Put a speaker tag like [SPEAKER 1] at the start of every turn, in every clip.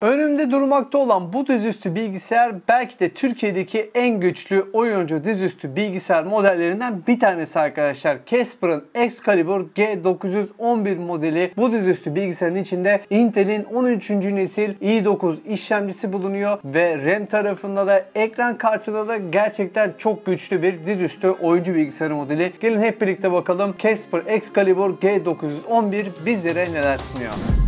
[SPEAKER 1] Önümde durmakta olan bu dizüstü bilgisayar belki de Türkiye'deki en güçlü oyuncu dizüstü bilgisayar modellerinden bir tanesi arkadaşlar. Casper'ın Excalibur G911 modeli bu dizüstü bilgisayarın içinde Intel'in 13. nesil i9 işlemcisi bulunuyor ve RAM tarafında da ekran kartında da gerçekten çok güçlü bir dizüstü oyuncu bilgisayar modeli. Gelin hep birlikte bakalım Casper Excalibur G911 bizlere neler sunuyor.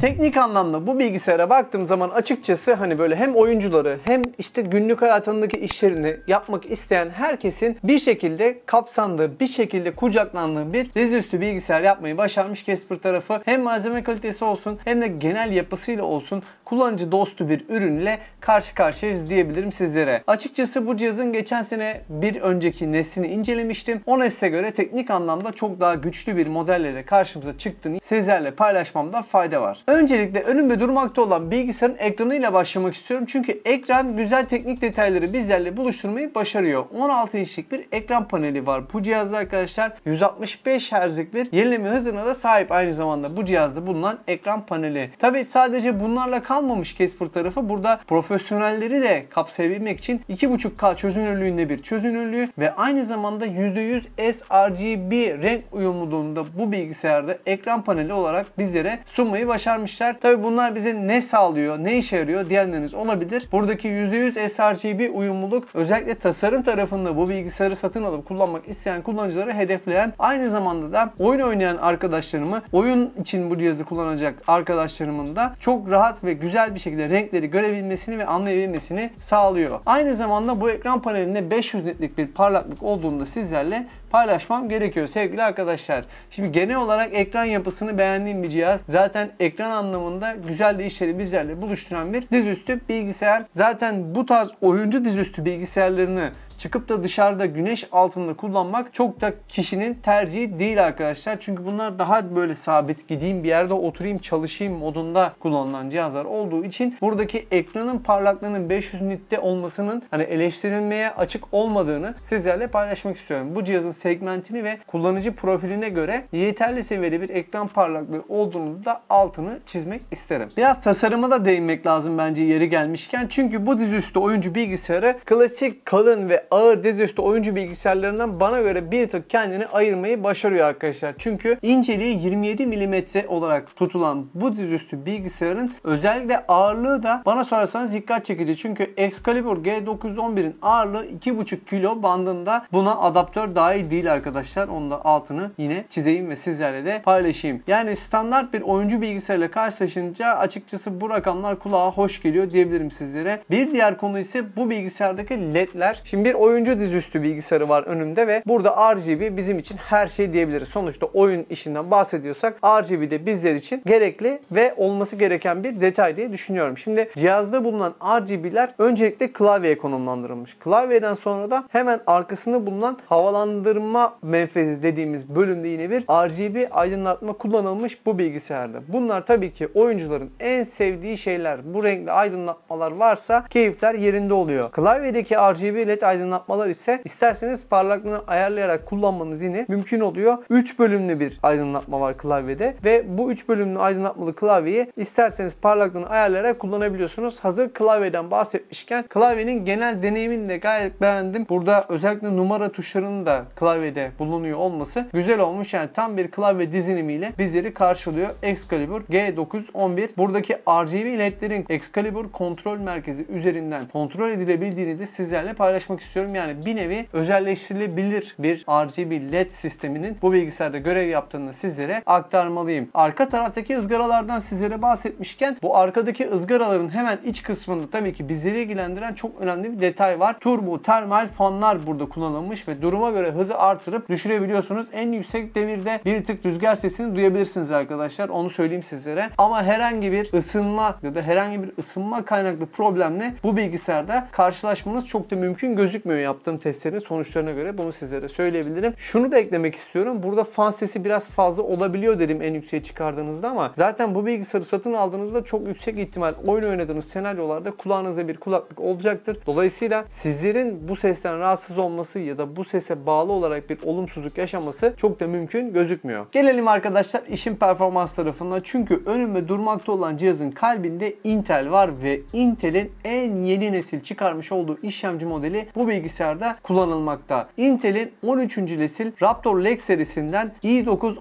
[SPEAKER 1] Teknik anlamda bu bilgisayara baktığım zaman açıkçası hani böyle hem oyuncuları hem işte günlük hayatındaki işlerini yapmak isteyen herkesin bir şekilde kapsandığı, bir şekilde kucaklandığı bir dizüstü bilgisayar yapmayı başarmış Casper tarafı. Hem malzeme kalitesi olsun hem de genel yapısıyla olsun kullanıcı dostu bir ürünle karşı karşıyayız diyebilirim sizlere. Açıkçası bu cihazın geçen sene bir önceki neslini incelemiştim. O nesle göre teknik anlamda çok daha güçlü bir modellere karşımıza çıktığını sizlerle paylaşmamda fayda var. Öncelikle önümde durmakta olan bilgisayarın ekranıyla başlamak istiyorum. Çünkü ekran güzel teknik detayları bizlerle buluşturmayı başarıyor. 16 inçlik bir ekran paneli var. Bu cihazda arkadaşlar 165 Hz'lik bir yenileme hızına da sahip aynı zamanda bu cihazda bulunan ekran paneli. Tabi sadece bunlarla kalmamış Casper tarafı. Burada profesyonelleri de kapsayabilmek için 2.5K çözünürlüğünde bir çözünürlüğü ve aynı zamanda %100 sRGB renk uyumluluğunda bu bilgisayarda ekran paneli olarak bizlere sunmayı başardı vermişler. Tabi bunlar bize ne sağlıyor, ne işe yarıyor diyenleriniz olabilir. Buradaki %100 sRGB uyumluluk özellikle tasarım tarafında bu bilgisayarı satın alıp kullanmak isteyen kullanıcıları hedefleyen aynı zamanda da oyun oynayan arkadaşlarımı oyun için bu cihazı kullanacak arkadaşlarımın da çok rahat ve güzel bir şekilde renkleri görebilmesini ve anlayabilmesini sağlıyor. Aynı zamanda bu ekran panelinde 500 netlik bir parlaklık olduğunda sizlerle paylaşmam gerekiyor sevgili arkadaşlar. Şimdi genel olarak ekran yapısını beğendiğim bir cihaz. Zaten ekran öğren anlamında güzel de işleri bizlerle buluşturan bir dizüstü bilgisayar. Zaten bu tarz oyuncu dizüstü bilgisayarlarını çıkıp da dışarıda güneş altında kullanmak çok da kişinin tercihi değil arkadaşlar. Çünkü bunlar daha böyle sabit gideyim bir yerde oturayım çalışayım modunda kullanılan cihazlar olduğu için buradaki ekranın parlaklığının 500 nitte olmasının hani eleştirilmeye açık olmadığını sizlerle paylaşmak istiyorum. Bu cihazın segmentini ve kullanıcı profiline göre yeterli seviyede bir ekran parlaklığı olduğunu da altını çizmek isterim. Biraz tasarıma da değinmek lazım bence yeri gelmişken. Çünkü bu dizüstü oyuncu bilgisayarı klasik kalın ve ağır dizüstü oyuncu bilgisayarlarından bana göre bir tık kendini ayırmayı başarıyor arkadaşlar. Çünkü inceliği 27 mm olarak tutulan bu dizüstü bilgisayarın özellikle ağırlığı da bana sorarsanız dikkat çekici. Çünkü Excalibur G911'in ağırlığı 2,5 kilo bandında buna adaptör dahil değil arkadaşlar. Onu da altını yine çizeyim ve sizlerle de paylaşayım. Yani standart bir oyuncu bilgisayarla karşılaşınca açıkçası bu rakamlar kulağa hoş geliyor diyebilirim sizlere. Bir diğer konu ise bu bilgisayardaki ledler. Şimdi bir oyuncu dizüstü bilgisayarı var önümde ve burada RGB bizim için her şey diyebiliriz. Sonuçta oyun işinden bahsediyorsak RGB de bizler için gerekli ve olması gereken bir detay diye düşünüyorum. Şimdi cihazda bulunan RGB'ler öncelikle klavyeye konumlandırılmış. Klavyeden sonra da hemen arkasında bulunan havalandırma menfezi dediğimiz bölümde yine bir RGB aydınlatma kullanılmış bu bilgisayarda. Bunlar tabii ki oyuncuların en sevdiği şeyler. Bu renkli aydınlatmalar varsa keyifler yerinde oluyor. Klavyedeki RGB led aydınlatma aydınlatmalar ise isterseniz parlaklığını ayarlayarak kullanmanız yine mümkün oluyor. 3 bölümlü bir aydınlatma var klavyede ve bu 3 bölümlü aydınlatmalı klavyeyi isterseniz parlaklığını ayarlayarak kullanabiliyorsunuz. Hazır klavyeden bahsetmişken klavyenin genel deneyimini de gayet beğendim. Burada özellikle numara tuşlarının da klavyede bulunuyor olması güzel olmuş. Yani tam bir klavye dizinimiyle bizleri karşılıyor. Excalibur G911 buradaki RGB ledlerin Excalibur kontrol merkezi üzerinden kontrol edilebildiğini de sizlerle paylaşmak istiyorum istiyorum. Yani bir nevi özelleştirilebilir bir RGB LED sisteminin bu bilgisayarda görev yaptığını sizlere aktarmalıyım. Arka taraftaki ızgaralardan sizlere bahsetmişken bu arkadaki ızgaraların hemen iç kısmında tabii ki bizleri ilgilendiren çok önemli bir detay var. Turbo termal fanlar burada kullanılmış ve duruma göre hızı artırıp düşürebiliyorsunuz. En yüksek devirde bir tık rüzgar sesini duyabilirsiniz arkadaşlar. Onu söyleyeyim sizlere. Ama herhangi bir ısınma ya da herhangi bir ısınma kaynaklı problemle bu bilgisayarda karşılaşmanız çok da mümkün gözükmüyor çıkmıyor yaptığım testlerin sonuçlarına göre bunu sizlere söyleyebilirim. Şunu da eklemek istiyorum. Burada fan sesi biraz fazla olabiliyor dedim en yükseğe çıkardığınızda ama zaten bu bilgisayarı satın aldığınızda çok yüksek ihtimal oyun oynadığınız senaryolarda kulağınıza bir kulaklık olacaktır. Dolayısıyla sizlerin bu sesten rahatsız olması ya da bu sese bağlı olarak bir olumsuzluk yaşaması çok da mümkün gözükmüyor. Gelelim arkadaşlar işin performans tarafına. Çünkü önümde durmakta olan cihazın kalbinde Intel var ve Intel'in en yeni nesil çıkarmış olduğu işlemci modeli bu bilgisayarı bilgisayarda kullanılmakta. Intel'in 13. nesil Raptor Lake serisinden i9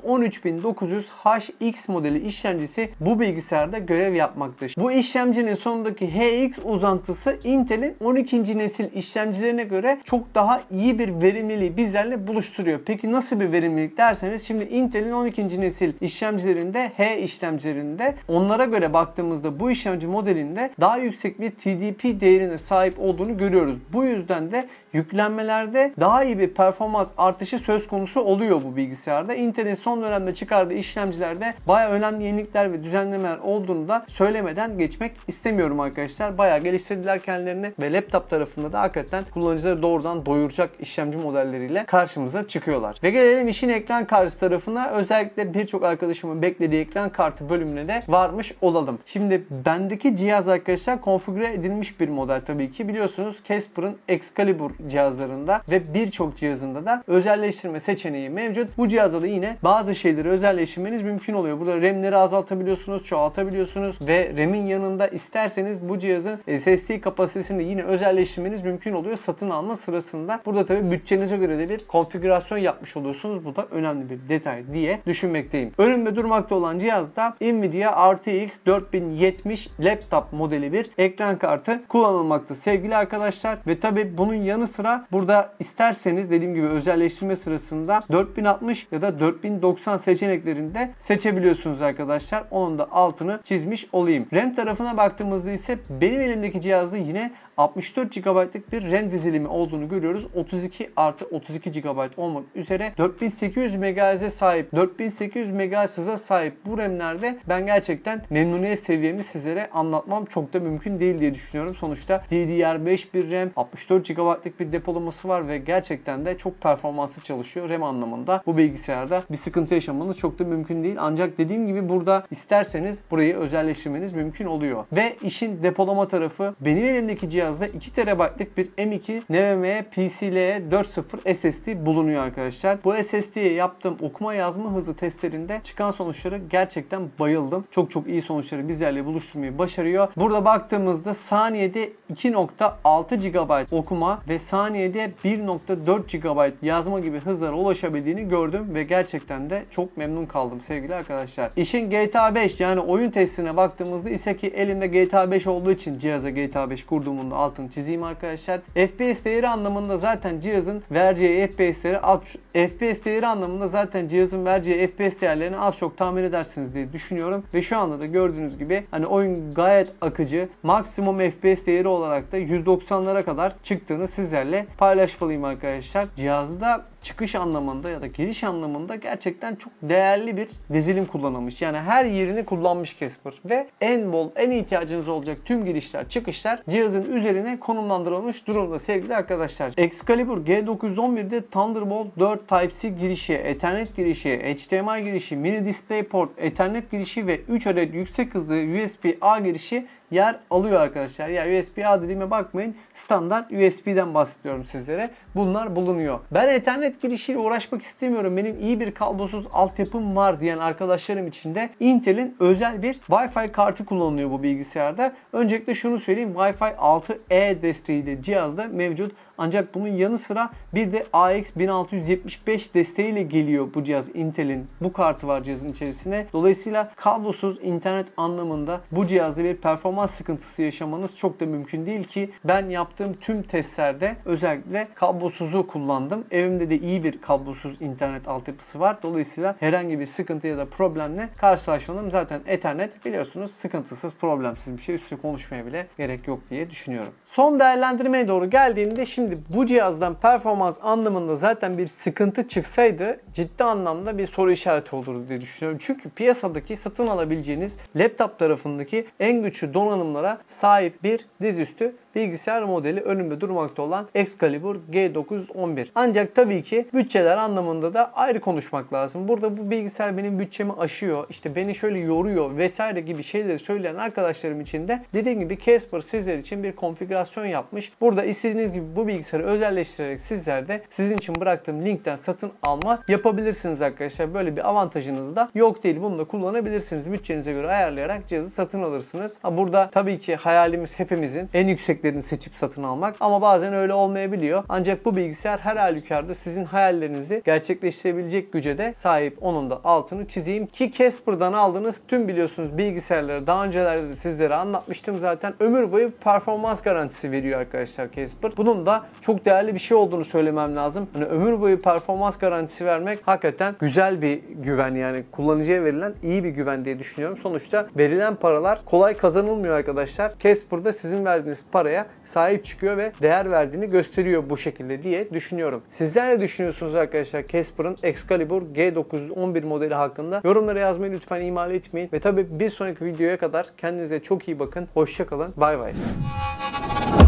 [SPEAKER 1] 13900HX modeli işlemcisi bu bilgisayarda görev yapmaktadır. Bu işlemcinin sonundaki HX uzantısı Intel'in 12. nesil işlemcilerine göre çok daha iyi bir verimliliği bizlerle buluşturuyor. Peki nasıl bir verimlilik derseniz şimdi Intel'in 12. nesil işlemcilerinde H işlemcilerinde onlara göre baktığımızda bu işlemci modelinde daha yüksek bir TDP değerine sahip olduğunu görüyoruz. Bu yüzden de ve yüklenmelerde daha iyi bir performans artışı söz konusu oluyor bu bilgisayarda. Intel'in son dönemde çıkardığı işlemcilerde baya önemli yenilikler ve düzenlemeler olduğunu da söylemeden geçmek istemiyorum arkadaşlar. Baya geliştirdiler kendilerini ve laptop tarafında da hakikaten kullanıcıları doğrudan doyuracak işlemci modelleriyle karşımıza çıkıyorlar. Ve gelelim işin ekran kartı tarafına. Özellikle birçok arkadaşımın beklediği ekran kartı bölümüne de varmış olalım. Şimdi bendeki cihaz arkadaşlar konfigüre edilmiş bir model tabii ki. Biliyorsunuz Casper'ın Excalibur Excalibur cihazlarında ve birçok cihazında da özelleştirme seçeneği mevcut. Bu cihazda da yine bazı şeyleri özelleştirmeniz mümkün oluyor. Burada RAM'leri azaltabiliyorsunuz, çoğaltabiliyorsunuz ve RAM'in yanında isterseniz bu cihazın e, SSD kapasitesini yine özelleştirmeniz mümkün oluyor satın alma sırasında. Burada tabi bütçenize göre de bir konfigürasyon yapmış oluyorsunuz. Bu da önemli bir detay diye düşünmekteyim. Önümde durmakta olan cihazda Nvidia RTX 4070 laptop modeli bir ekran kartı kullanılmakta sevgili arkadaşlar ve tabi bunun yanı sıra burada isterseniz dediğim gibi özelleştirme sırasında 4060 ya da 4090 seçeneklerinde seçebiliyorsunuz arkadaşlar. Onun da altını çizmiş olayım. RAM tarafına baktığımızda ise benim elimdeki cihazda yine 64 GB'lık bir RAM dizilimi olduğunu görüyoruz. 32 artı 32 GB olmak üzere 4800 MHz'e sahip, 4800 MHz hıza sahip bu RAM'lerde ben gerçekten memnuniyet seviyemi sizlere anlatmam çok da mümkün değil diye düşünüyorum. Sonuçta DDR5 bir RAM, 64 GB'lık bir depolaması var ve gerçekten de çok performanslı çalışıyor RAM anlamında. Bu bilgisayarda bir sıkıntı yaşamanız çok da mümkün değil. Ancak dediğim gibi burada isterseniz burayı özelleştirmeniz mümkün oluyor. Ve işin depolama tarafı benim elimdeki cihaz cihazda 2 TB'lık bir M2 NVMe PCIe 4.0 SSD bulunuyor arkadaşlar. Bu SSD'ye yaptığım okuma yazma hızı testlerinde çıkan sonuçları gerçekten bayıldım. Çok çok iyi sonuçları bizlerle buluşturmayı başarıyor. Burada baktığımızda saniyede 2.6 GB okuma ve saniyede 1.4 GB yazma gibi hızlara ulaşabildiğini gördüm ve gerçekten de çok memnun kaldım sevgili arkadaşlar. İşin GTA 5 yani oyun testine baktığımızda ise ki elimde GTA 5 olduğu için cihaza GTA 5 kurduğumun altını çizeyim arkadaşlar. FPS değeri anlamında zaten cihazın vereceği FPS değeri alt, FPS değeri anlamında zaten cihazın vereceği FPS değerlerini az çok tahmin edersiniz diye düşünüyorum. Ve şu anda da gördüğünüz gibi hani oyun gayet akıcı. Maksimum FPS değeri olarak da 190'lara kadar çıktığını sizlerle paylaşmalıyım arkadaşlar. Cihazda çıkış anlamında ya da giriş anlamında gerçekten çok değerli bir dizilim kullanılmış. Yani her yerini kullanmış Casper ve en bol, en ihtiyacınız olacak tüm girişler, çıkışlar cihazın üzerine konumlandırılmış durumda sevgili arkadaşlar. Excalibur G911'de Thunderbolt 4 Type-C girişi, Ethernet girişi, HDMI girişi, mini DisplayPort, Ethernet girişi ve 3 adet yüksek hızlı USB-A girişi yer alıyor arkadaşlar. Yani USB A dediğime bakmayın. Standart USB'den bahsediyorum sizlere. Bunlar bulunuyor. Ben Ethernet girişiyle uğraşmak istemiyorum. Benim iyi bir kablosuz altyapım var diyen arkadaşlarım için de Intel'in özel bir Wi-Fi kartı kullanılıyor bu bilgisayarda. Öncelikle şunu söyleyeyim. Wi-Fi 6E desteğiyle cihazda mevcut. Ancak bunun yanı sıra bir de AX1675 desteğiyle geliyor bu cihaz Intel'in. Bu kartı var cihazın içerisine. Dolayısıyla kablosuz internet anlamında bu cihazda bir performans performans sıkıntısı yaşamanız çok da mümkün değil ki ben yaptığım tüm testlerde özellikle kablosuzu kullandım. Evimde de iyi bir kablosuz internet altyapısı var. Dolayısıyla herhangi bir sıkıntı ya da problemle karşılaşmadım. Zaten Ethernet biliyorsunuz sıkıntısız, problemsiz bir şey. Üstüne konuşmaya bile gerek yok diye düşünüyorum. Son değerlendirmeye doğru geldiğinde şimdi bu cihazdan performans anlamında zaten bir sıkıntı çıksaydı ciddi anlamda bir soru işareti olur diye düşünüyorum. Çünkü piyasadaki satın alabileceğiniz laptop tarafındaki en güçlü donanımlara sahip bir dizüstü bilgisayar modeli önümde durmakta olan Excalibur G911. Ancak tabii ki bütçeler anlamında da ayrı konuşmak lazım. Burada bu bilgisayar benim bütçemi aşıyor, işte beni şöyle yoruyor vesaire gibi şeyleri söyleyen arkadaşlarım için de dediğim gibi Casper sizler için bir konfigürasyon yapmış. Burada istediğiniz gibi bu bilgisayarı özelleştirerek sizler de sizin için bıraktığım linkten satın alma yapabilirsiniz yapabilirsiniz arkadaşlar. Böyle bir avantajınız da yok değil. Bunu da kullanabilirsiniz. Bütçenize göre ayarlayarak cihazı satın alırsınız. Ha burada tabii ki hayalimiz hepimizin en yükseklerini seçip satın almak ama bazen öyle olmayabiliyor. Ancak bu bilgisayar her halükarda sizin hayallerinizi gerçekleştirebilecek güce de sahip. Onun da altını çizeyim ki Casper'dan aldığınız tüm biliyorsunuz bilgisayarları daha öncelerde de sizlere anlatmıştım zaten. Ömür boyu performans garantisi veriyor arkadaşlar Casper. Bunun da çok değerli bir şey olduğunu söylemem lazım. Hani ömür boyu performans garantisi vermek demek hakikaten güzel bir güven yani kullanıcıya verilen iyi bir güven diye düşünüyorum. Sonuçta verilen paralar kolay kazanılmıyor arkadaşlar. Casper'da sizin verdiğiniz paraya sahip çıkıyor ve değer verdiğini gösteriyor bu şekilde diye düşünüyorum. Sizler ne düşünüyorsunuz arkadaşlar Casper'ın Excalibur G911 modeli hakkında? Yorumlara yazmayı lütfen imal etmeyin ve tabii bir sonraki videoya kadar kendinize çok iyi bakın. Hoşça kalın. Bay bay.